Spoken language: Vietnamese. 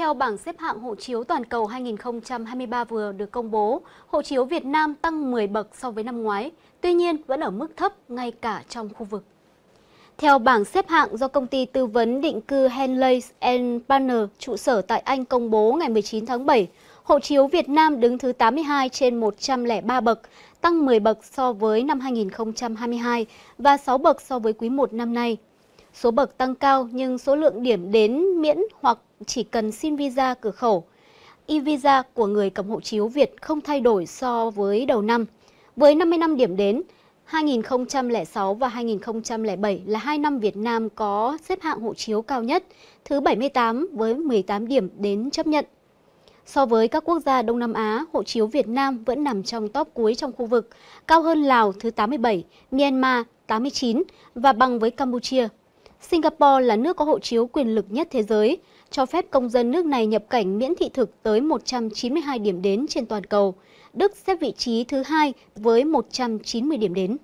Theo bảng xếp hạng hộ chiếu toàn cầu 2023 vừa được công bố, hộ chiếu Việt Nam tăng 10 bậc so với năm ngoái, tuy nhiên vẫn ở mức thấp ngay cả trong khu vực. Theo bảng xếp hạng do công ty tư vấn định cư Henley Partner trụ sở tại Anh công bố ngày 19 tháng 7, hộ chiếu Việt Nam đứng thứ 82 trên 103 bậc, tăng 10 bậc so với năm 2022 và 6 bậc so với quý 1 năm nay. Số bậc tăng cao nhưng số lượng điểm đến miễn hoặc chỉ cần xin visa cửa khẩu. E-visa của người cầm hộ chiếu Việt không thay đổi so với đầu năm. Với 50 năm điểm đến, 2006 và 2007 là hai năm Việt Nam có xếp hạng hộ chiếu cao nhất, thứ 78 với 18 điểm đến chấp nhận. So với các quốc gia Đông Nam Á, hộ chiếu Việt Nam vẫn nằm trong top cuối trong khu vực, cao hơn Lào thứ 87, Myanmar 89 và bằng với Campuchia Singapore là nước có hộ chiếu quyền lực nhất thế giới, cho phép công dân nước này nhập cảnh miễn thị thực tới 192 điểm đến trên toàn cầu. Đức xếp vị trí thứ hai với 190 điểm đến.